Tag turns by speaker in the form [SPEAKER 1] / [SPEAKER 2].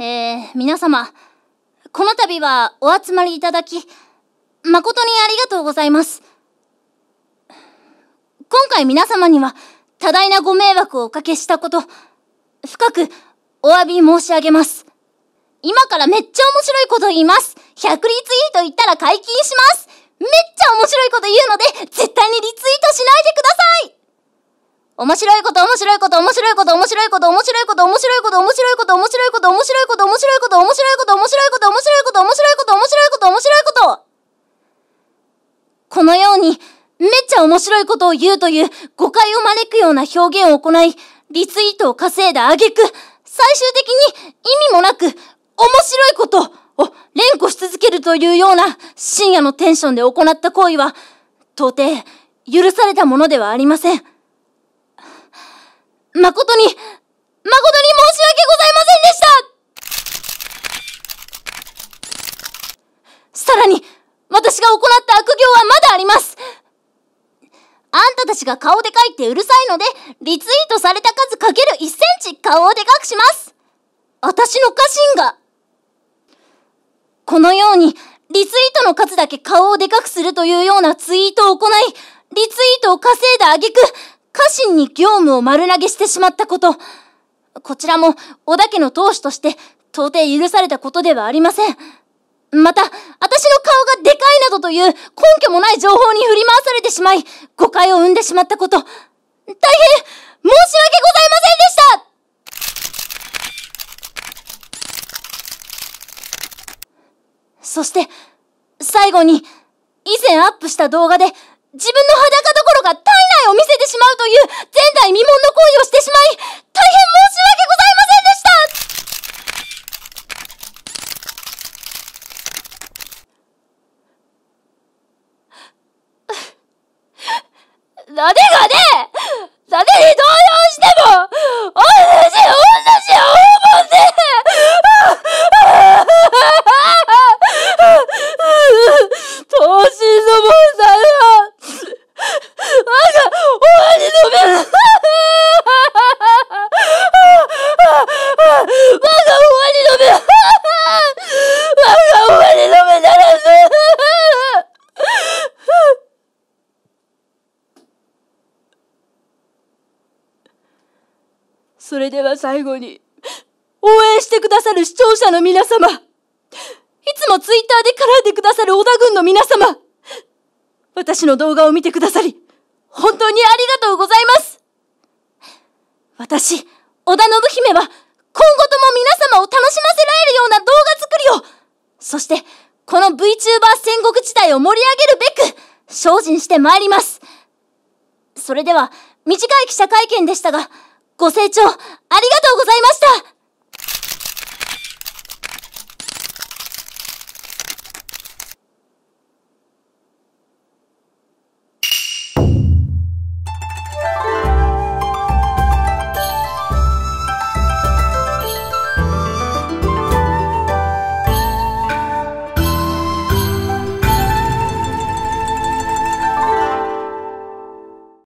[SPEAKER 1] えー、皆様、この度はお集まりいただき、誠にありがとうございます。今回皆様には、多大なご迷惑をおかけしたこと、深くお詫び申し上げます。今からめっちゃ面白いこと言います !100 リツイート言ったら解禁しますめっちゃ面白いこと言うので、絶対にリツイートしないでください面白いこと、面白いこと、面白いこと、面白いこと、面白いこと、面白いこと、面白いこと、面白いこと、面白いこと、面白いこと、面白いこと、面白いこと、面白いこと、面白いこと、面白いこと、面白いことこのように、めっちゃ面白いことを言うという誤解を招くような表現を行い、リツイートを稼いだ挙句、最終的に意味もなく、面白いことを連呼し続けるというような深夜のテンションで行った行為は、到底許されたものではありません。誠に、誠に申し訳ございませんでしたさらに、私が行った悪行はまだありますあんたたちが顔でかいってうるさいので、リツイートされた数かける1センチ顔をでかくします私の家臣がこのように、リツイートの数だけ顔をでかくするというようなツイートを行い、リツイートを稼いだ挙句、家臣に業務を丸投げしてしまったこと。こちらも織田家の当主として到底許されたことではありません。また、私の顔がでかいなどという根拠もない情報に振り回されてしまい、誤解を生んでしまったこと。大変、申し訳ございませんでしたそして、最後に、以前アップした動画で、自分の裸心が体内を見せてしまうという前代未聞の行為をしてしまい、大変申し訳ございませ
[SPEAKER 2] んでした 誰がね
[SPEAKER 1] それでは最後に、応援してくださる視聴者の皆様、いつもツイッターで絡んでくださる小田軍の皆様、私の動画を見てくださり、本当にありがとうございます私、織田信姫は、今後とも皆様を楽しませられるような動画作りを、そして、この VTuber 戦国時代を盛り上げるべく、精進してまいりますそれでは、短い記者会見でしたが、ご清聴ありがとうございました